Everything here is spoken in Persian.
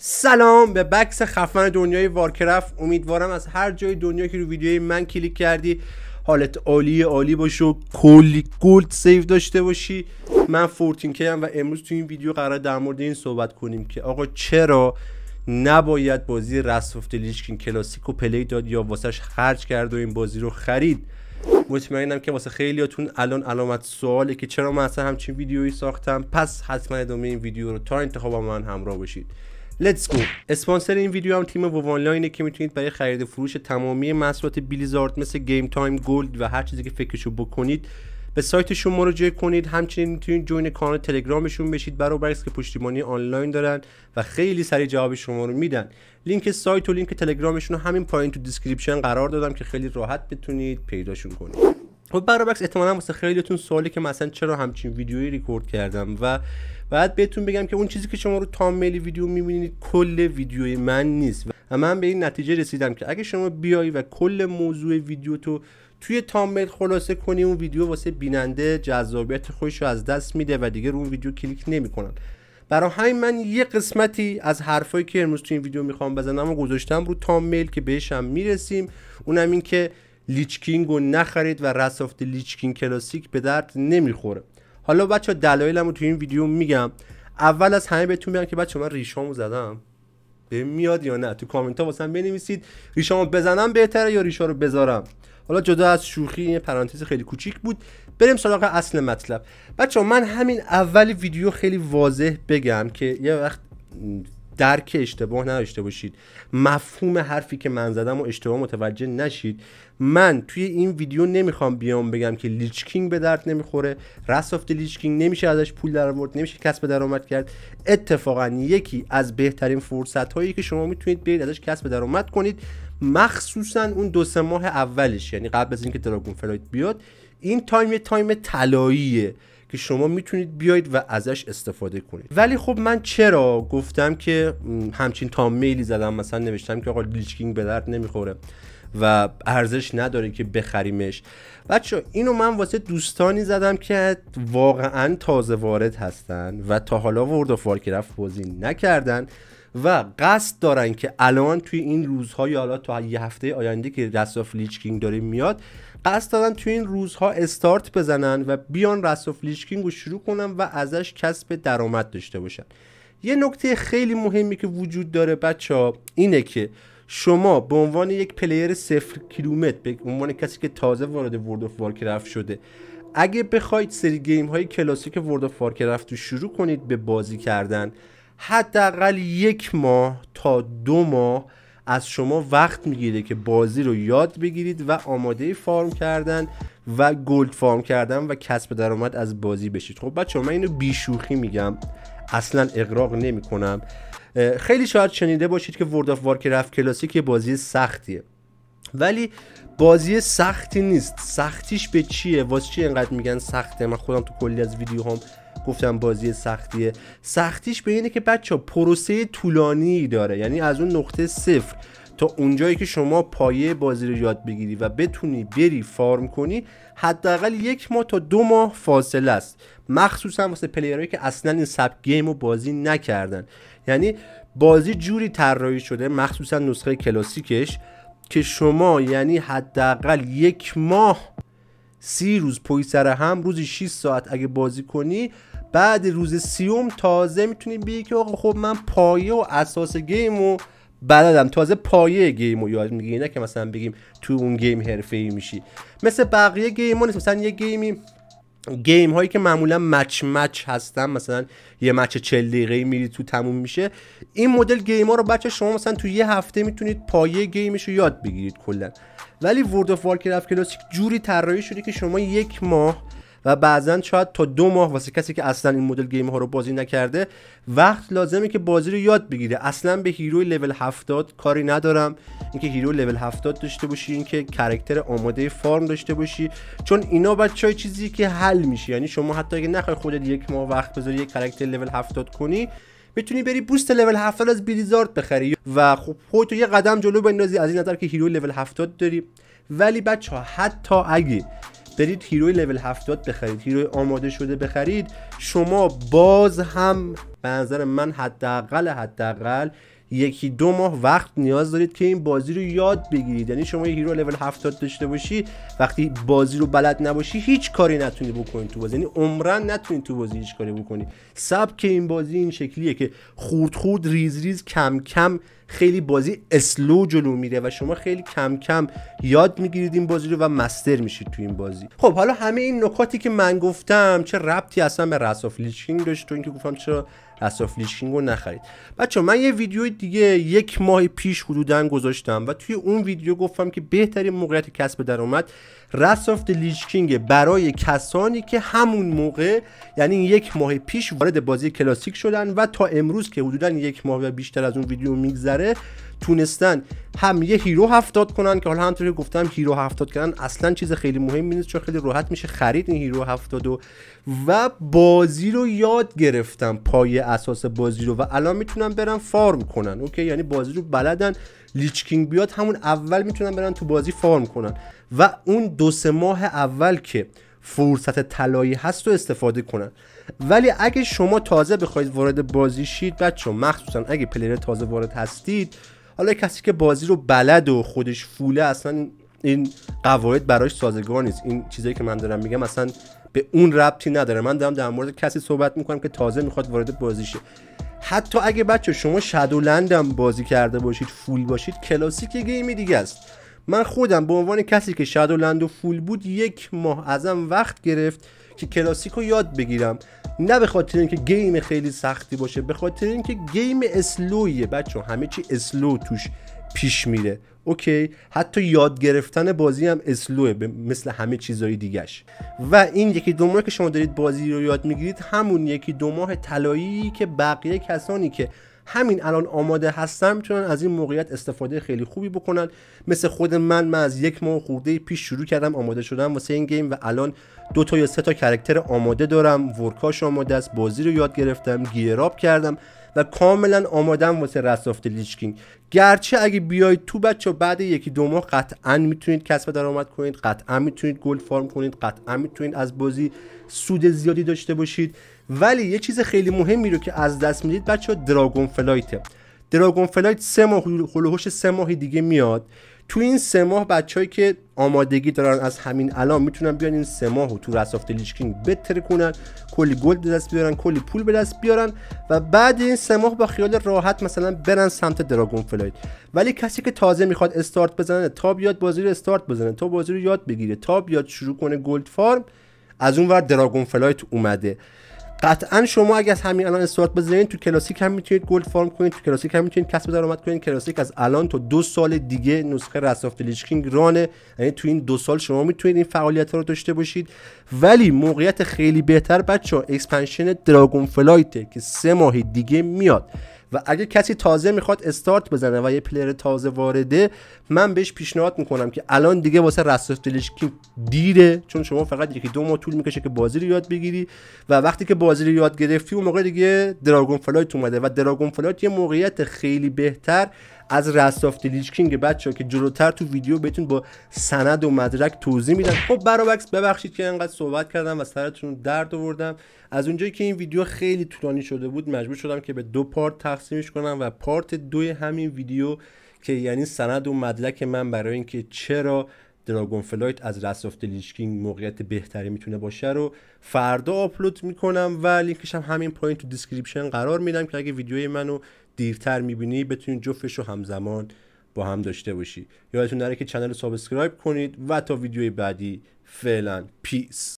سلام به بکس خفن دنیای وارکرفت امیدوارم از هر جای دنیا که رو ویدیوی من کلیک کردی حالت عالی عالی باشه و کلی گلد سیو داشته باشی من فورتین کی و امروز تو این ویدیو قرار در مورد این صحبت کنیم که آقا چرا نباید بازی رست آف کلاسیک و پلی داد یا واسش خرج کرد و این بازی رو خرید مطمئنم که واسه خیلیاتون الان علامت سواله که چرا من اصلا همچین ویدیویی ساختم پس حتما ادامه این ویدیو رو تا انتخاب من همراه باشید Let's go. اسپانسر این ویدیو هم تیم آنلاینه که میتونید برای خرید فروش تمامی محصولات بلیزارد مثل گیم تایم گلد و هر چیزی که فکرشو بکنید به سایتشون مراجعه کنید همچنین میتونید جوین کانال تلگرامشون بشید برابرکس که پشتیبانی آنلاین دارن و خیلی سریع جواب شما رو میدن لینک سایت و لینک تلگرامشون رو همین پایین تو دیسکریپشن قرار دادم که خیلی راحت بتونید پیداشون کنید و خب بکس احتمالا واسه خیلیتون سوالی که مثلا چرا همچین ویدیویی ریکورد کردم و بعد بهتون بگم که اون چیزی که شما رو میل ویدیو میبینید کل ویدیوی من نیست و من به این نتیجه رسیدم که اگه شما بیای و کل موضوع ویدیو تو توی تامل خلاصه کنی اون ویدیو واسه بیننده جذابیت خودش رو از دست میده و دیگه رو اون ویدیو کلیک نمیکنن برای همین من یه قسمتی از حرفایی که امروز تو این ویدیو میخوام بزنم و گذاشتم رو تامل که بهش هم میرسیم اونم این که لیچکینگ رو نخرید و رسافت لیچکینگ کلاسیک به درد نمیخوره حالا بچه دلایلم رو توی این ویدیو میگم اول از همه بهتون میگم که بچه من ریشامو زدم به میاد یا نه تو کامنت ها واسه بنویسید ریشامو بزنم بهتره یا ریشا رو بذارم حالا جدا از شوخی این پرانتز خیلی کوچیک بود بریم سراغ اصل مطلب بچه من همین اول ویدیو خیلی واضح بگم که یه وقت درک اشتباه نداشته باشید مفهوم حرفی که من زدم و اشتباه متوجه نشید من توی این ویدیو نمیخوام بیام بگم که لیچکینگ به درد نمیخوره رسافت لیچکینگ نمیشه ازش پول در آورد نمیشه کسب درآمد کرد اتفاقا یکی از بهترین فرصت هایی که شما میتونید برید ازش کسب درآمد کنید مخصوصا اون دو سه ماه اولش یعنی قبل از اینکه دراگون فلایت بیاد این تایم تایم طلاییه که شما میتونید بیاید و ازش استفاده کنید ولی خب من چرا گفتم که همچین میلی زدم مثلا نوشتم که آقا لیچکینگ به درد نمیخوره و ارزش نداره که بخریمش بچه اینو من واسه دوستانی زدم که واقعا تازه وارد هستن و تا حالا ورد و فارکرفت بازی نکردن و قصد دارن که الان توی این روزها یا حالا تا یه هفته آینده که رست آف لیچ داره میاد قصد دارن توی این روزها استارت بزنن و بیان رست آف رو شروع کنن و ازش کسب درآمد داشته باشن یه نکته خیلی مهمی که وجود داره بچه ها اینه که شما به عنوان یک پلیر صفر کیلومتر به عنوان کسی که تازه وارد ورد آف وارکرفت شده اگه بخواید سری گیم های کلاسیک ورد آف وارکرفت رو شروع کنید به بازی کردن حداقل یک ماه تا دو ماه از شما وقت میگیره که بازی رو یاد بگیرید و آماده فارم کردن و گلد فارم کردن و کسب درآمد از بازی بشید خب بچه من اینو بیشوخی میگم اصلا اقراق نمی کنم خیلی شاید شنیده باشید که ورد آف رفت کلاسیک که بازی سختیه ولی بازی سختی نیست سختیش به چیه واسه چی انقدر میگن سخته من خودم تو کلی از ویدیو هم گفتم بازی سختیه سختیش به اینه که بچه پروسه طولانی داره یعنی از اون نقطه صفر تا اونجایی که شما پایه بازی رو یاد بگیری و بتونی بری فارم کنی حداقل یک ماه تا دو ماه فاصله است مخصوصا واسه پلیرهایی که اصلا این سب گیم رو بازی نکردن یعنی بازی جوری طراحی شده مخصوصا نسخه کلاسیکش که شما یعنی حداقل یک ماه سی روز پای سر هم روزی 6 ساعت اگه بازی کنی بعد روز سیوم تازه میتونی بگی که آقا خب من پایه و اساس گیم و بلدم تازه پایه گیم رو یاد میگیری نه که مثلا بگیم تو اون گیم حرفه ای میشی مثل بقیه گیم نیست مثلا یه گیمی گیم هایی که معمولا مچ مچ هستن مثلا یه مچ 40 دقیقه میری تو تموم میشه این مدل گیم ها رو بچه شما مثلا تو یه هفته میتونید پایه گیمش رو یاد بگیرید کلا ولی ورد آف وارکرافت کلاسیک جوری طراحی شده که شما یک ماه و بعضا شاید تا دو ماه واسه کسی که اصلا این مدل گیم ها رو بازی نکرده وقت لازمه که بازی رو یاد بگیره اصلا به هیروی لول 70 کاری ندارم اینکه هیرو لول 70 داشته باشی اینکه کرکتر آماده فارم داشته باشی چون اینا بچهای چیزی که حل میشه یعنی شما حتی اگه نخوای خودت یک ماه وقت بذاری یک کرکتر لول 70 کنی میتونی بری بوست لول 70 از بلیزارد بخری و خب تو یه قدم جلو بندازی از این نظر که هیرو لول 70 داری ولی بچه ها حتی اگه برید هیروی لول 70 بخرید هیروی آماده شده بخرید شما باز هم به نظر من حداقل حداقل یکی دو ماه وقت نیاز دارید که این بازی رو یاد بگیرید یعنی شما یه هیرو لول 70 داشته باشی وقتی بازی رو بلد نباشی هیچ کاری نتونی بکنی تو بازی یعنی عمرا نتونی تو بازی هیچ کاری بکنی سبک این بازی این شکلیه که خورد خورد ریز ریز کم کم خیلی بازی اسلو جلو میره و شما خیلی کم کم یاد میگیرید این بازی رو و مستر میشید تو این بازی خب حالا همه این نکاتی که من گفتم چه ربطی اصلا به رساف لیچینگ داشت تو اینکه گفتم چرا اصاف رو نخرید بچه من یه ویدیو دیگه یک ماه پیش حدودا گذاشتم و توی اون ویدیو گفتم که بهترین موقعیت کسب درآمد رسافت لیچکینگ برای کسانی که همون موقع یعنی یک ماه پیش وارد بازی کلاسیک شدن و تا امروز که حدودا یک ماه و بیشتر از اون ویدیو میگذره تونستن هم یه هیرو هفتاد کنن که حالا که گفتم هیرو هفتاد کردن اصلا چیز خیلی مهمی نیست چون خیلی راحت میشه خرید این هیرو هفتاد و و بازی رو یاد گرفتم پای اساس بازی رو و الان میتونن برن فارم کنن اوکی یعنی بازی رو بلدن لیچکینگ بیاد همون اول میتونن برن تو بازی فارم کنن و اون دو سه ماه اول که فرصت طلایی هست رو استفاده کنن ولی اگه شما تازه بخواید وارد بازی شید بچه مخصوصا اگه پلیر تازه وارد هستید حالا کسی که بازی رو بلد و خودش فوله اصلا این قواعد براش سازگار نیست این چیزایی که من دارم میگم اصلا به اون ربطی نداره من دارم در مورد کسی صحبت میکنم که تازه میخواد وارد بازی شه حتی اگه بچه شما شدولند هم بازی کرده باشید فول باشید کلاسیک گیمی دیگه است من خودم به عنوان کسی که لند و فول بود یک ماه ازم وقت گرفت که کلاسیک رو یاد بگیرم نه به خاطر اینکه گیم خیلی سختی باشه به خاطر اینکه گیم اسلویه بچه همه چی اسلو توش پیش میره اوکی حتی یاد گرفتن بازی هم اسلوه مثل همه چیزهای دیگش و این یکی دو ماه که شما دارید بازی رو یاد میگیرید همون یکی دو ماه طلایی که بقیه کسانی که همین الان آماده هستن میتونن از این موقعیت استفاده خیلی خوبی بکنن مثل خود من من از یک ماه خورده پیش شروع کردم آماده شدم واسه این گیم و الان دو تا یا سه تا کرکتر آماده دارم ورکاش آماده است بازی رو یاد گرفتم گیراب کردم و کاملا آمادم واسه رسافت لیچکینگ گرچه اگه بیاید تو بچه بعد یکی دو ماه قطعا میتونید کسب درآمد کنید قطعا میتونید گل فارم کنید قطعا میتونید از بازی سود زیادی داشته باشید ولی یه چیز خیلی مهمی رو که از دست میدید بچه دراگون فلایته دراگون فلایت سه ماه هلوهوش سه ماه دیگه میاد تو این سه ماه بچههایی که آمادگی دارن از همین الان میتونن بیان این سه ماه و تو رسافت لیچکینگ بتره کنن کلی گلد به دست بیارن کلی پول به دست بیارن و بعد این سه ماه با خیال راحت مثلا برن سمت دراگون فلایت ولی کسی که تازه میخواد استارت بزنه تا بیاد بازی رو استارت بزنه تا بازی رو یاد بگیره تا بیاد شروع کنه گلد فارم از اون ور دراگون فلایت اومده قطعا شما اگه از همین الان استارت بزنید تو کلاسیک هم میتونید گلد فارم کنید تو کلاسیک هم میتونید کسب درآمد کنید کلاسیک از الان تا دو سال دیگه نسخه رساف ران رانه یعنی تو این دو سال شما میتونید این فعالیت رو داشته باشید ولی موقعیت خیلی بهتر بچه ها اکسپنشن دراگون فلایته که سه ماه دیگه میاد و اگه کسی تازه میخواد استارت بزنه و یه پلیر تازه وارده من بهش پیشنهاد میکنم که الان دیگه واسه رسوف که دیره چون شما فقط یکی دو ماه طول میکشه که بازی رو یاد بگیری و وقتی که بازی رو یاد گرفتی اون موقع دیگه دراگون فلایت اومده و دراگون فلایت یه موقعیت خیلی بهتر از رستاف لیچکینگ بچه ها که جلوتر تو ویدیو بهتون با سند و مدرک توضیح میدم خب برابکس ببخشید که انقدر صحبت کردم و سرتون درد آوردم از اونجایی که این ویدیو خیلی طولانی شده بود مجبور شدم که به دو پارت تقسیمش کنم و پارت دوی همین ویدیو که یعنی سند و مدرک من برای اینکه چرا دراگون فلایت از رست آف موقعیت بهتری میتونه باشه رو فردا آپلود میکنم و لینکش هم همین پایین تو دیسکریپشن قرار میدم که اگه ویدیوی منو دیرتر میبینی بتونید جفتش رو همزمان با هم داشته باشی یادتون نره که چنل رو سابسکرایب کنید و تا ویدیوی بعدی فعلا پیس